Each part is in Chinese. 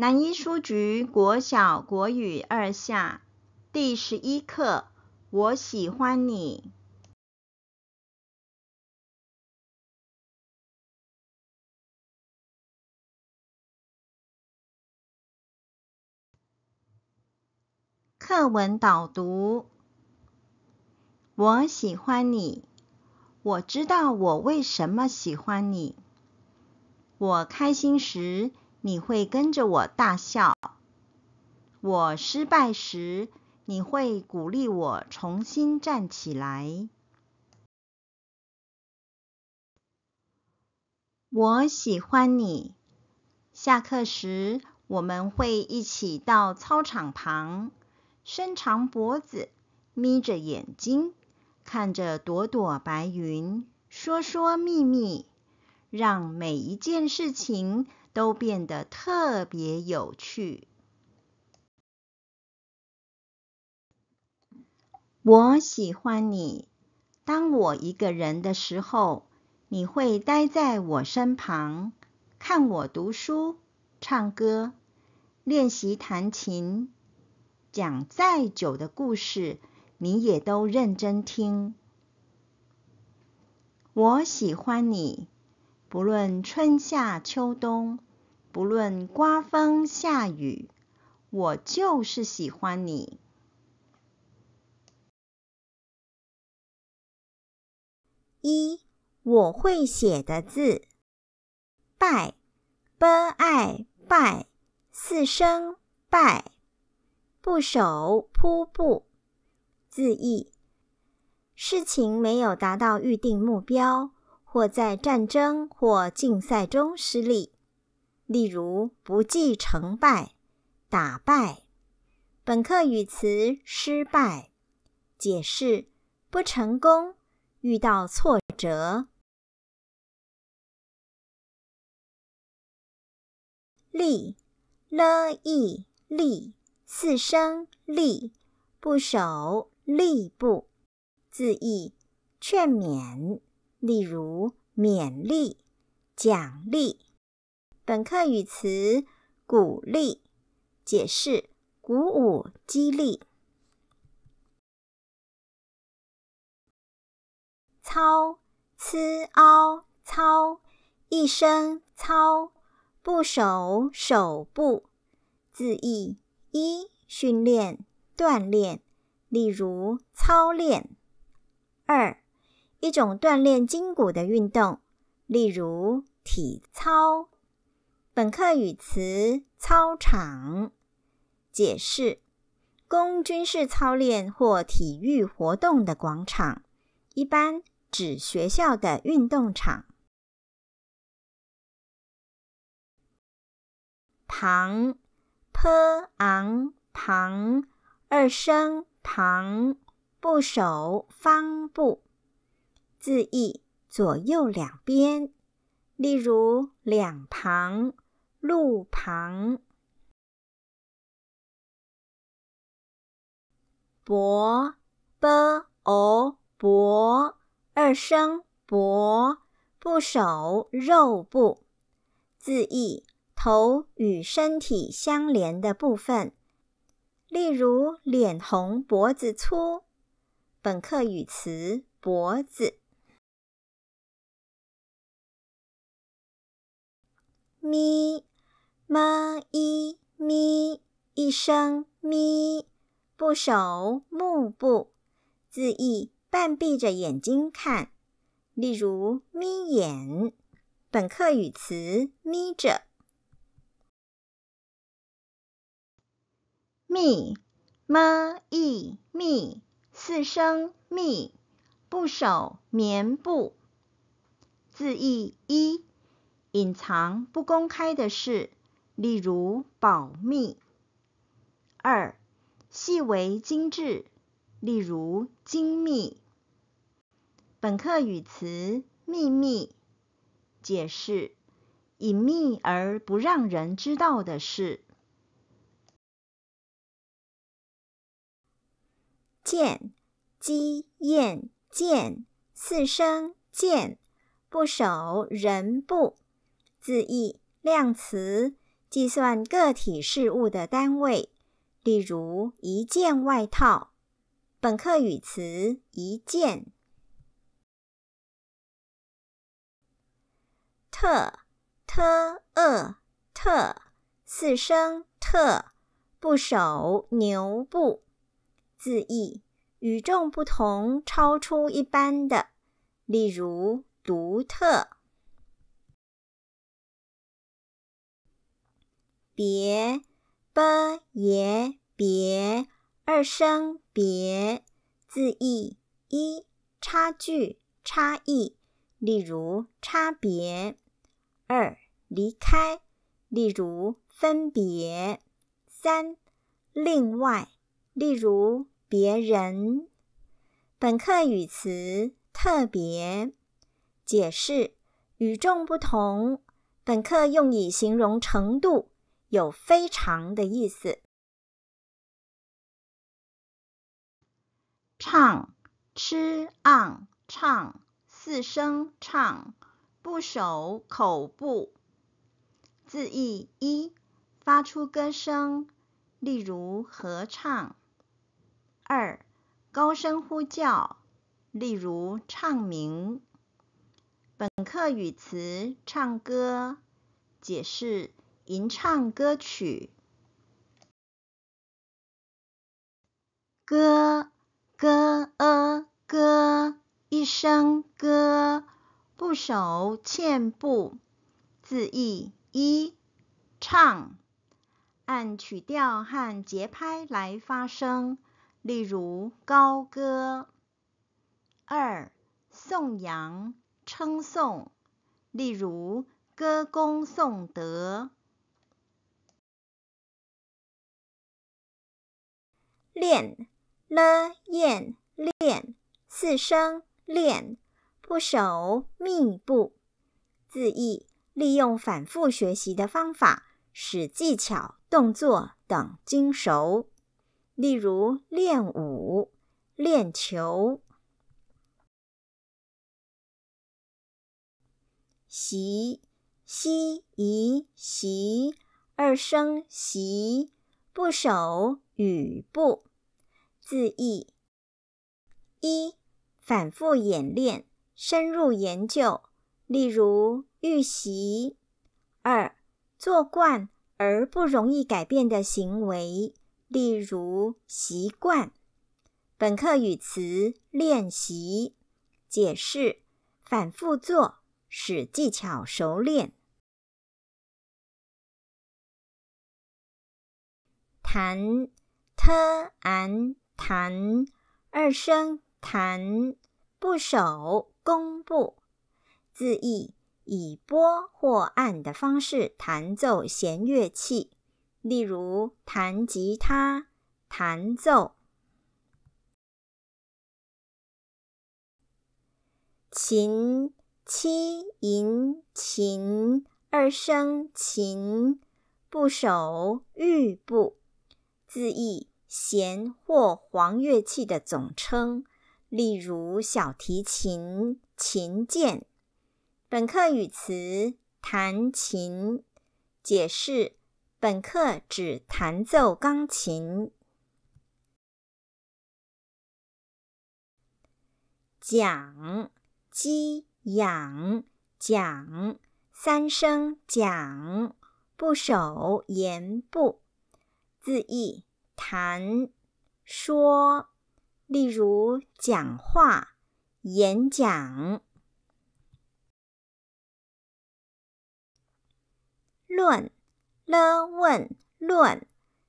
南一书局国小国语二下第十一课《我喜欢你》课文导读：我喜欢你，我知道我为什么喜欢你。我开心时。你会跟着我大笑，我失败时，你会鼓励我重新站起来。我喜欢你。下课时，我们会一起到操场旁，伸长脖子，眯着眼睛，看着朵朵白云，说说秘密，让每一件事情。都变得特别有趣。我喜欢你。当我一个人的时候，你会待在我身旁，看我读书、唱歌、练习弹琴。讲再久的故事，你也都认真听。我喜欢你。不论春夏秋冬。不论刮风下雨，我就是喜欢你。一我会写的字：拜，b 爱，i，拜，四声，拜。部首：瀑布。字义：事情没有达到预定目标，或在战争或竞赛中失利。例如，不计成败，打败。本课语词失败，解释不成功，遇到挫折。力 lì 力四声，力部首，利部。字义劝勉，例如勉励、奖励。本课语词“鼓励”，解释：鼓舞、激励。操 cāo，操一声，操部首，手部。字义：一、训练、锻炼，例如操练；二、一种锻炼筋骨的运动，例如体操。本课语词：操场，解释，供军事操练或体育活动的广场，一般指学校的运动场。旁 p ang 旁二声旁部首方部，字义左右两边，例如两旁。路旁。薄 b o 胥二声，薄，部首肉部，字义头与身体相连的部分，例如脸红脖子粗。本课语词脖子。咪，m i，咪，一声，咪，部首目部，字义半闭着眼睛看，例如眯眼。本课语词眯着。咪，m i，眯，四声，咪，部首棉布，字义一。隐藏、不公开的事，例如保密。二、细微精致，例如精密。本课语词“秘密”解释：隐秘而不让人知道的事。见、鸡、燕、见，四声。见，不守人不。字义量词，计算个体事物的单位，例如一件外套。本课语词一件。特特 e 特四声，特部首牛部。字义与众不同，超出一般的，例如独特。别 b i 别二声别字义一差距差异，例如差别；二离开，例如分别；三另外，例如别人。本课语词特别解释与众不同。本课用以形容程度。有非常的意思。唱吃昂、n 唱四声，唱不守口部，字义一，发出歌声，例如合唱；二，高声呼叫，例如唱名。本课语词唱歌，解释。吟唱歌曲，歌歌呃歌，一声歌，不首欠步。字义一唱，按曲调和节拍来发声，例如高歌。二颂扬称颂，例如歌功颂德。练 l ian 练四声练不熟密布。字义利用反复学习的方法，使技巧、动作等精熟。例如练舞、练球。习 x i 习二声习部首语部。字意：一、反复演练、深入研究，例如预习；二、做惯而不容易改变的行为，例如习惯。本课语词练习解释：反复做，使技巧熟练。谈 t an 弹二声弹部首弓部，字意以拨或按的方式弹奏弦乐器，例如弹吉他、弹奏。琴 qín 音琴二声琴部首玉部，字意弦或簧乐器的总称，例如小提琴、琴键。本课语词“弹琴”，解释：本课指弹奏钢琴。讲、鸡养讲，三声讲，部首言部，字义。谈说，例如讲话、演讲。论了问论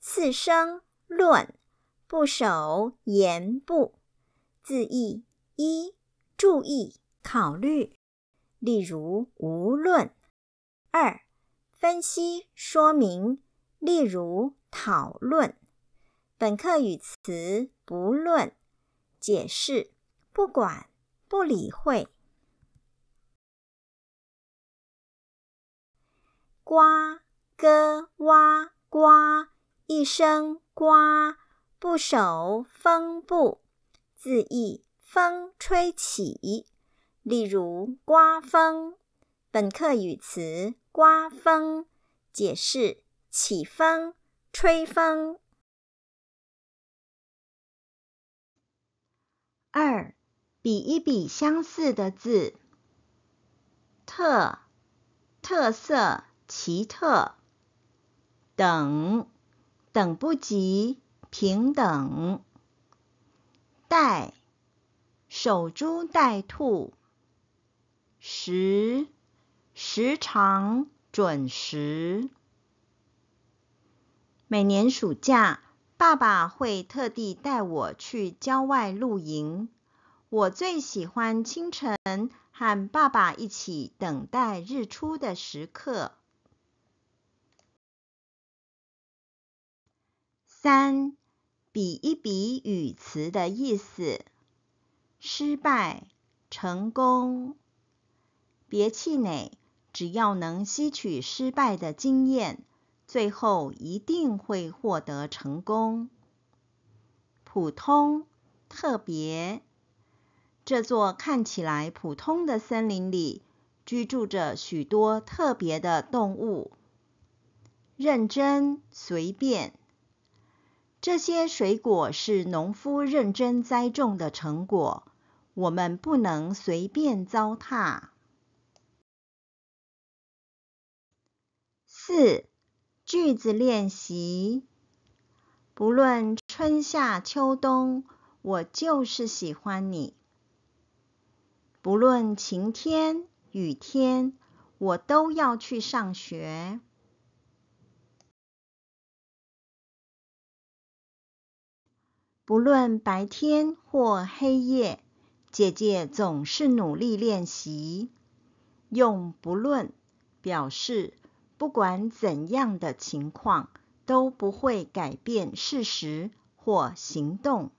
四声，论部首言不，字义一注意考虑，例如无论；二分析说明，例如讨论。本课语词不论，解释不管不理会。刮歌哇呱，一声刮，不守风部，字意风吹起。例如刮风，本课语词刮风，解释起风吹风。二比一比相似的字，特特色、奇特，等等不及，平等，待守株待兔，时时常、准时，每年暑假。爸爸会特地带我去郊外露营。我最喜欢清晨和爸爸一起等待日出的时刻。三，比一比语词的意思。失败，成功。别气馁，只要能吸取失败的经验。最后一定会获得成功。普通、特别。这座看起来普通的森林里，居住着许多特别的动物。认真、随便。这些水果是农夫认真栽种的成果，我们不能随便糟蹋。四。句子练习：不论春夏秋冬，我就是喜欢你。不论晴天雨天，我都要去上学。不论白天或黑夜，姐姐总是努力练习。用“不论”表示。不管怎样的情况，都不会改变事实或行动。